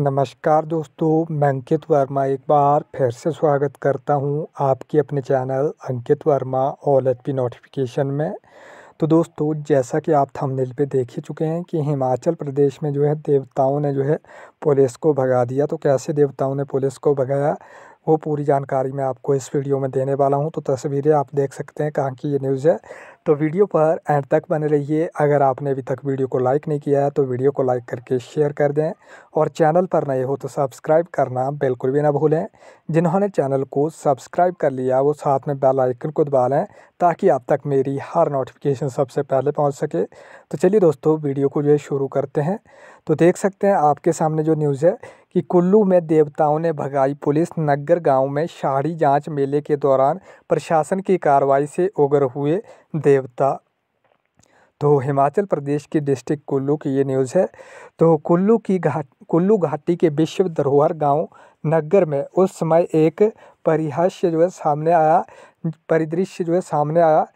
नमस्कार दोस्तों मैं अंकित वर्मा एक बार फिर से स्वागत करता हूं आपके अपने channel Ankit Verma all H P notification में तो दोस्तों जैसा कि आप थंबनेल पे देख ही चुके हैं कि हिमाचल प्रदेश में जो है देवताओं ने जो है पुलिस को भगा दिया तो कैसे देवताओं ने पुलिस को भगाया वो पूरी जानकारी मैं आपको इस वीडियो में देने वाला हूँ तो तस्वीरें आप देख सकते हैं कहाँ की ये न्यूज़ है तो वीडियो पर एंड तक बने रहिए अगर आपने अभी तक वीडियो को लाइक नहीं किया है तो वीडियो को लाइक करके शेयर कर दें और चैनल पर नए हो तो सब्सक्राइब करना बिल्कुल भी ना भूलें जिन्होंने चैनल को सब्सक्राइब कर लिया वो साथ में बेल आइकन को दबा लें ताकि आप तक मेरी हर नोटिफिकेशन सबसे पहले पहुँच सके तो चलिए दोस्तों वीडियो को जो है शुरू करते हैं तो देख सकते हैं आपके सामने जो न्यूज़ है कि कुल्लू में देवताओं ने भगाई पुलिस नगर गाँव में शाहरी जाँच मेले के दौरान प्रशासन की कार्रवाई से उगर हुए देव देवता तो हिमाचल प्रदेश की डिस्ट्रिक्ट कुल्लू की ये न्यूज़ है तो कुल्लू की घाट कुल्लू घाटी के विश्व धरोहर गांव नगर में उस समय एक परिहास्य जो है सामने आया परिदृश्य जो है सामने आया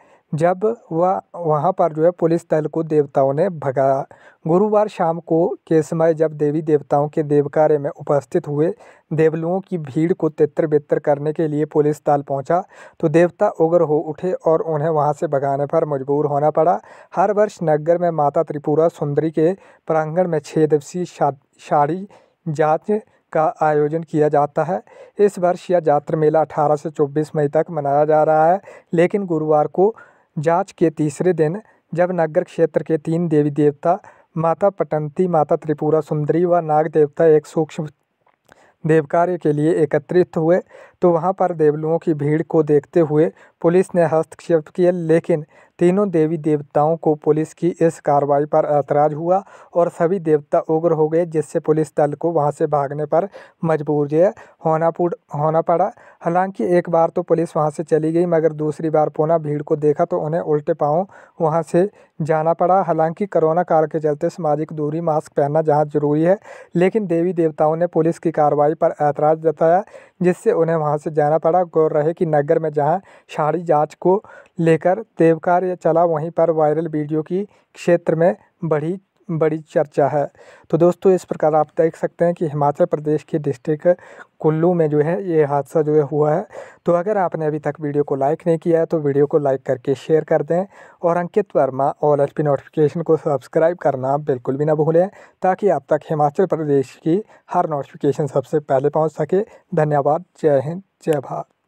जब वह वहाँ पर जो है पुलिस दल को देवताओं ने भगाया गुरुवार शाम को के समय जब देवी देवताओं के देवकार्य में उपस्थित हुए देवलुओं की भीड़ को तेतर बितर करने के लिए पुलिस दल पहुंचा तो देवता उग्र हो उठे और उन्हें वहां से भगाने पर मजबूर होना पड़ा हर वर्ष नगर में माता त्रिपुरा सुंदरी के प्रांगण में छः दिवसीय शाड़ी जाँच का आयोजन किया जाता है इस वर्ष यह जात्र मेला 18 से 24 मई तक मनाया जा रहा है लेकिन गुरुवार को जांच के तीसरे दिन जब नगर क्षेत्र के तीन देवी देवता माता पटंती माता त्रिपुरा सुंदरी व नाग देवता एक सूक्ष्म देवकार्य के लिए एकत्रित हुए तो वहाँ पर देवलुओं की भीड़ को देखते हुए पुलिस ने हस्तक्षेप किया लेकिन तीनों देवी देवताओं को पुलिस की इस कार्रवाई पर ऐतराज़ हुआ और सभी देवता उग्र हो गए जिससे पुलिस दल को वहाँ से भागने पर मजबूर जो होना पुड़ होना पड़ा हालांकि एक बार तो पुलिस वहाँ से चली गई मगर दूसरी बार पुनः भीड़ को देखा तो उन्हें उल्टे पाँव वहाँ से जाना पड़ा हालांकि कोरोना काल के चलते सामाजिक दूरी मास्क पहनना जहाँ ज़रूरी है लेकिन देवी देवताओं ने पुलिस की कार्रवाई पर ऐतराज़ जताया जिससे उन्हें वहाँ से जाना पड़ा गौर रहे कि नगर में जहाँ शाड़ी जाँच को लेकर देवकार्य चला वहीं पर वायरल वीडियो की क्षेत्र में बढ़ी बड़ी चर्चा है तो दोस्तों इस प्रकार आप देख सकते हैं कि हिमाचल प्रदेश की डिस्ट्रिक्ट कुल्लू में जो है ये हादसा जो है हुआ है तो अगर आपने अभी तक वीडियो को लाइक नहीं किया है तो वीडियो को लाइक करके शेयर कर दें और अंकित वर्मा और एच नोटिफिकेशन को सब्सक्राइब करना बिल्कुल भी ना भूलें ताकि आप तक हिमाचल प्रदेश की हर नोटिफिकेशन सबसे पहले पहुँच सके धन्यवाद जय हिंद जय भारत